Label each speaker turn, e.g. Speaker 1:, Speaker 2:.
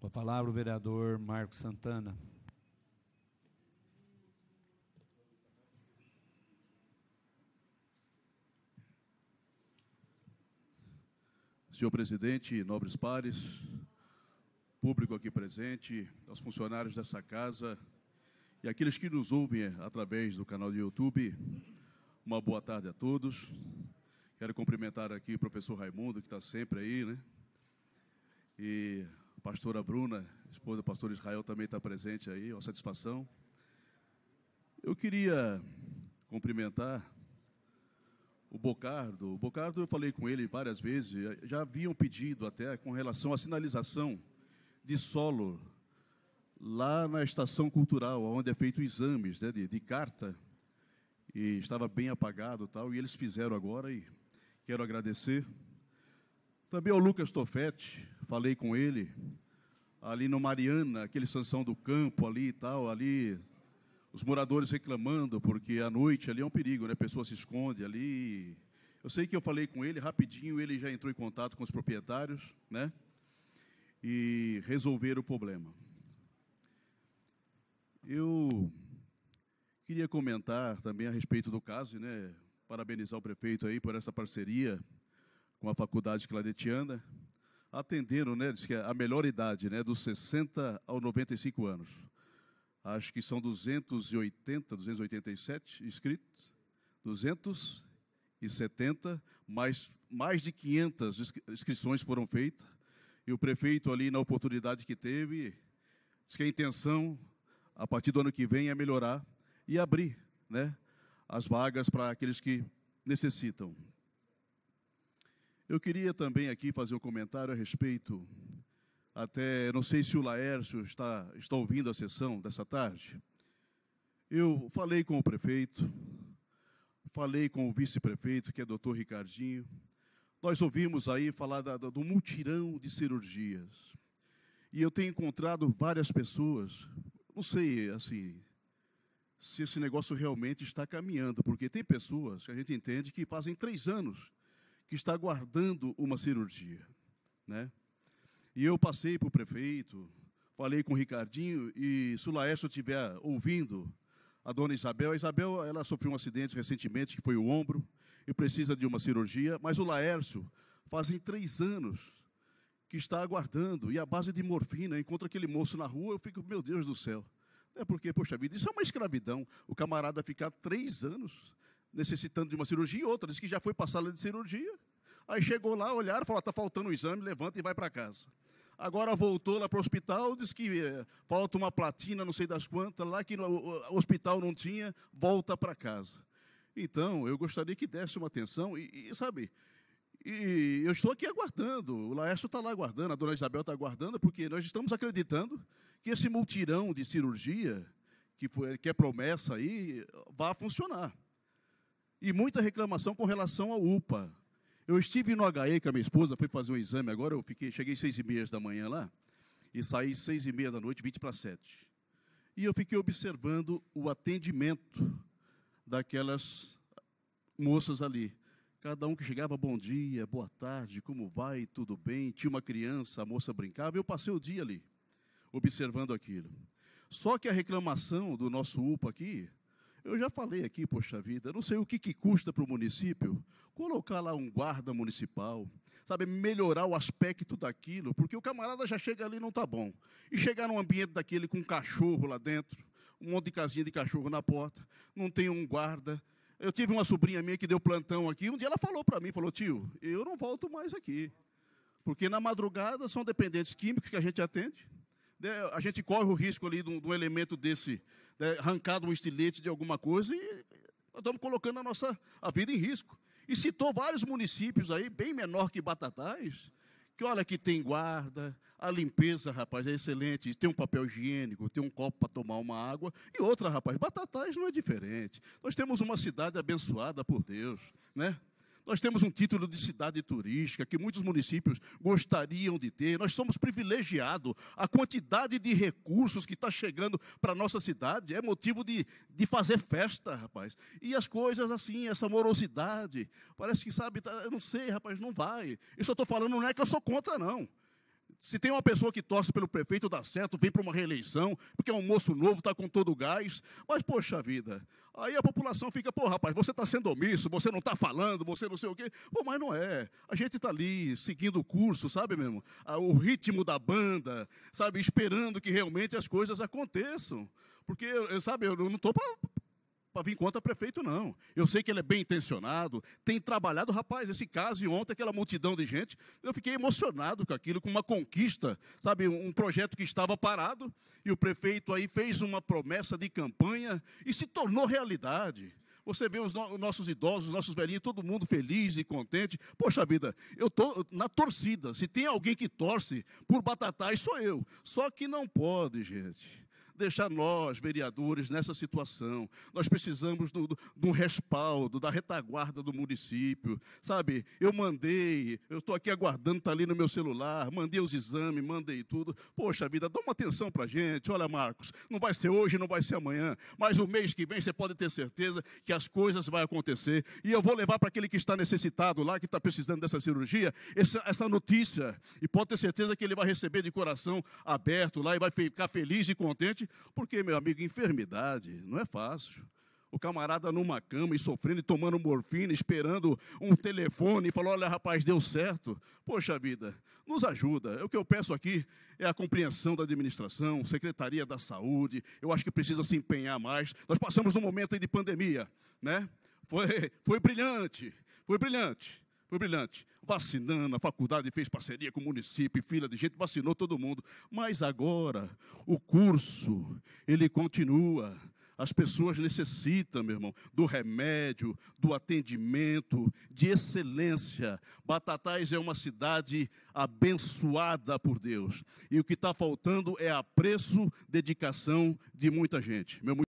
Speaker 1: Com a palavra o vereador Marcos Santana. Senhor presidente, nobres pares, público aqui presente, aos funcionários dessa casa e aqueles que nos ouvem através do canal do YouTube, uma boa tarde a todos. Quero cumprimentar aqui o professor Raimundo, que está sempre aí, né? E a pastora Bruna, esposa do pastor Israel, também está presente aí, uma satisfação. Eu queria cumprimentar o Bocardo. O Bocardo, eu falei com ele várias vezes, já haviam pedido até com relação à sinalização de solo lá na estação cultural, onde é feito exames né, de, de, carta, e estava bem apagado tal, e eles fizeram agora, e quero agradecer. Também ao é Lucas Tofete, falei com ele, ali no Mariana, aquele sanção do campo ali e tal, ali os moradores reclamando, porque à noite ali é um perigo, né? A pessoa se esconde ali. Eu sei que eu falei com ele rapidinho, ele já entrou em contato com os proprietários, né? E resolveram o problema. Eu queria comentar também a respeito do caso, né? Parabenizar o prefeito aí por essa parceria com a faculdade claretiana, atenderam, né, diz que é a melhor idade, né, dos 60 aos 95 anos. Acho que são 280, 287 inscritos, 270, mais mais de 500 inscrições foram feitas, e o prefeito ali, na oportunidade que teve, diz que a intenção, a partir do ano que vem, é melhorar e abrir, né, as vagas para aqueles que necessitam. Eu queria também aqui fazer um comentário a respeito, até, não sei se o Laércio está, está ouvindo a sessão dessa tarde. Eu falei com o prefeito, falei com o vice-prefeito, que é doutor Ricardinho. Nós ouvimos aí falar da, do mutirão de cirurgias. E eu tenho encontrado várias pessoas, não sei assim, se esse negócio realmente está caminhando, porque tem pessoas que a gente entende que fazem três anos que está aguardando uma cirurgia, né? E eu passei para o prefeito, falei com o Ricardinho, e se o Laércio estiver ouvindo, a dona Isabel, a Isabel ela sofreu um acidente recentemente, que foi o ombro, e precisa de uma cirurgia, mas o Laércio, fazem três anos que está aguardando, e a base de morfina, encontra aquele moço na rua, eu fico, meu Deus do céu, é porque, poxa vida, isso é uma escravidão. O camarada ficar três anos necessitando de uma cirurgia, outra disse que já foi para a sala de cirurgia. Aí chegou lá, olharam, falaram: ah, está faltando o um exame, levanta e vai para casa. Agora voltou lá para o hospital, diz que é, falta uma platina, não sei das quantas, lá que o hospital não tinha, volta para casa. Então, eu gostaria que desse uma atenção e, e sabe, e eu estou aqui aguardando, o Laércio está lá aguardando, a dona Isabel está aguardando, porque nós estamos acreditando que esse multirão de cirurgia, que, foi, que é promessa aí, vá funcionar e muita reclamação com relação ao UPA. Eu estive no HE com a minha esposa, fui fazer um exame agora, eu fiquei, cheguei às seis e meia da manhã lá, e saí às seis e meia da noite, vinte para sete. E eu fiquei observando o atendimento daquelas moças ali. Cada um que chegava, bom dia, boa tarde, como vai, tudo bem? Tinha uma criança, a moça brincava, eu passei o dia ali, observando aquilo. Só que a reclamação do nosso UPA aqui eu já falei aqui, poxa vida, não sei o que, que custa para o município colocar lá um guarda municipal, sabe, melhorar o aspecto daquilo, porque o camarada já chega ali e não está bom. E chegar num ambiente daquele com um cachorro lá dentro, um monte de casinha de cachorro na porta, não tem um guarda. Eu tive uma sobrinha minha que deu plantão aqui, um dia ela falou para mim, falou, tio, eu não volto mais aqui, porque na madrugada são dependentes químicos que a gente atende, né, a gente corre o risco ali de um, de um elemento desse né, arrancado um estilete de alguma coisa e nós estamos colocando a nossa a vida em risco. E citou vários municípios aí, bem menor que Batatais, que olha que tem guarda, a limpeza, rapaz, é excelente, tem um papel higiênico, tem um copo para tomar uma água, e outra, rapaz, Batatais não é diferente. Nós temos uma cidade abençoada por Deus, né? Nós temos um título de cidade turística que muitos municípios gostariam de ter. Nós somos privilegiados. A quantidade de recursos que está chegando para a nossa cidade é motivo de, de fazer festa, rapaz. E as coisas assim, essa morosidade, parece que, sabe, tá, eu não sei, rapaz, não vai. Isso Eu estou falando, não é que eu sou contra, não se tem uma pessoa que torce pelo prefeito, dá certo, vem para uma reeleição, porque é um moço novo, está com todo o gás. Mas, poxa vida, aí a população fica, pô, rapaz, você está sendo omisso, você não está falando, você não sei o quê. Pô, mas não é. A gente está ali seguindo o curso, sabe mesmo? O ritmo da banda, sabe? Esperando que realmente as coisas aconteçam. Porque, sabe, eu não estou para vir contra prefeito, não. Eu sei que ele é bem intencionado, tem trabalhado. Rapaz, esse caso e ontem, aquela multidão de gente, eu fiquei emocionado com aquilo, com uma conquista, sabe? Um projeto que estava parado e o prefeito aí fez uma promessa de campanha e se tornou realidade. Você vê os, no nossos idosos, os nossos velhinhos, todo mundo feliz e contente. Poxa vida, eu estou na torcida. Se tem alguém que torce por batatais, sou eu. Só que não pode, gente deixar nós, vereadores, nessa situação. Nós precisamos do, do, do respaldo, da retaguarda do município. Sabe, eu mandei, eu estou aqui aguardando, está ali no meu celular, mandei os exames, mandei tudo. Poxa vida, dá uma atenção para a gente. Olha, Marcos, não vai ser hoje, não vai ser amanhã, mas o mês que vem você pode ter certeza que as coisas vão acontecer. E eu vou levar para aquele que está necessitado lá, que está precisando dessa cirurgia, essa, essa notícia. E pode ter certeza que ele vai receber de coração aberto lá e vai ficar feliz e contente, porque, meu amigo, enfermidade não é fácil. O camarada numa cama e sofrendo e tomando morfina, esperando um telefone e falou: Olha, rapaz, deu certo. Poxa vida, nos ajuda. É o que eu peço aqui é a compreensão da administração, Secretaria da Saúde. Eu acho que precisa se empenhar mais. Nós passamos um momento de pandemia, né? Foi, foi brilhante, foi brilhante, foi brilhante vacinando, a faculdade fez parceria com o município, fila de gente, vacinou todo mundo. Mas agora o curso, ele continua. As pessoas necessitam, meu irmão, do remédio, do atendimento, de excelência. Batatais é uma cidade abençoada por Deus. E o que está faltando é apreço, dedicação de muita gente. Meu